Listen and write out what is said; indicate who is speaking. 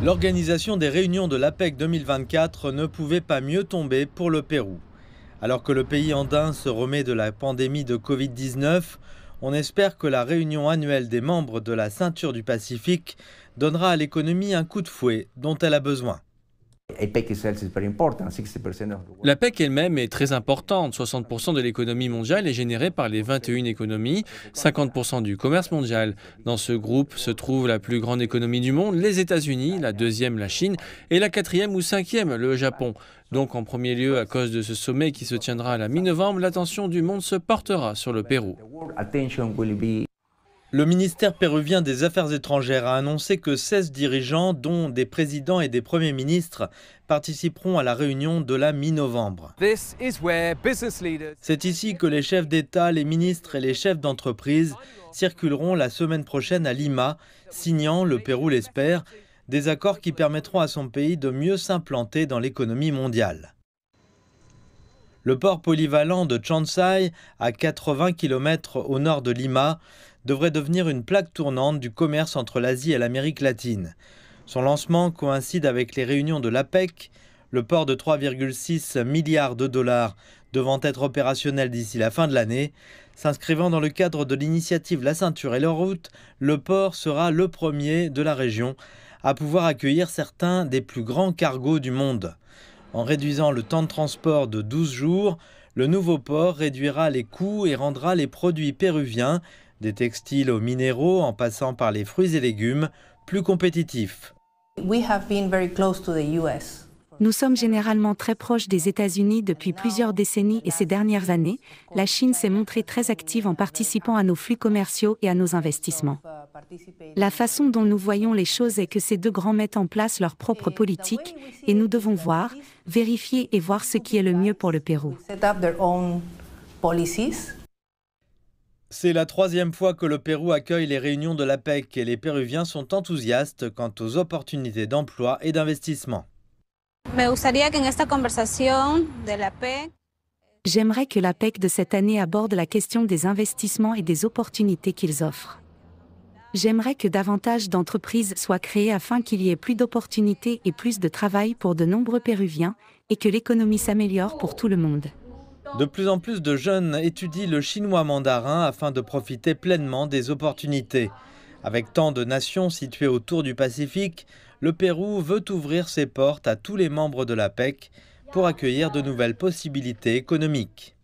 Speaker 1: L'organisation des réunions de l'APEC 2024 ne pouvait pas mieux tomber pour le Pérou. Alors que le pays andin se remet de la pandémie de Covid-19, on espère que la réunion annuelle des membres de la ceinture du Pacifique donnera à l'économie un coup de fouet dont elle a besoin.
Speaker 2: La PEC elle-même est très importante. 60% de l'économie mondiale est générée par les 21 économies, 50% du commerce mondial. Dans ce groupe se trouve la plus grande économie du monde, les États-Unis, la deuxième, la Chine, et la quatrième ou cinquième, le Japon. Donc en premier lieu, à cause de ce sommet qui se tiendra à la mi-novembre, l'attention du monde se portera sur le Pérou. Le ministère péruvien des Affaires étrangères a annoncé que 16 dirigeants, dont
Speaker 1: des présidents et des premiers ministres, participeront à la réunion de la mi-novembre. C'est ici que les chefs d'État, les ministres et les chefs d'entreprise circuleront la semaine prochaine à Lima, signant, le Pérou l'espère, des accords qui permettront à son pays de mieux s'implanter dans l'économie mondiale. Le port polyvalent de Chansai, à 80 km au nord de Lima, devrait devenir une plaque tournante du commerce entre l'Asie et l'Amérique latine. Son lancement coïncide avec les réunions de l'APEC, le port de 3,6 milliards de dollars devant être opérationnel d'ici la fin de l'année. S'inscrivant dans le cadre de l'initiative La ceinture et la route, le port sera le premier de la région à pouvoir accueillir certains des plus grands cargos du monde. En réduisant le temps de transport de 12 jours, le nouveau port réduira les coûts et rendra les produits péruviens, des textiles aux minéraux en passant par les fruits et légumes, plus compétitifs.
Speaker 3: Nous sommes généralement très proches des États-Unis depuis plusieurs décennies et ces dernières années, la Chine s'est montrée très active en participant à nos flux commerciaux et à nos investissements. La façon dont nous voyons les choses est que ces deux grands mettent en place leur propre politique et nous devons voir, vérifier et voir ce qui est le mieux pour le Pérou.
Speaker 1: C'est la troisième fois que le Pérou accueille les réunions de l'APEC et les Péruviens sont enthousiastes quant aux opportunités d'emploi et d'investissement.
Speaker 3: E J'aimerais que l'APEC de cette année aborde la question des investissements et des opportunités qu'ils offrent. J'aimerais que davantage d'entreprises soient créées afin qu'il y ait plus d'opportunités et plus de travail pour de nombreux Péruviens et que l'économie s'améliore pour tout le
Speaker 1: monde. De plus en plus de jeunes étudient le chinois mandarin afin de profiter pleinement des opportunités. Avec tant de nations situées autour du Pacifique, le Pérou veut ouvrir ses portes à tous les membres de la PEC pour accueillir de nouvelles possibilités économiques.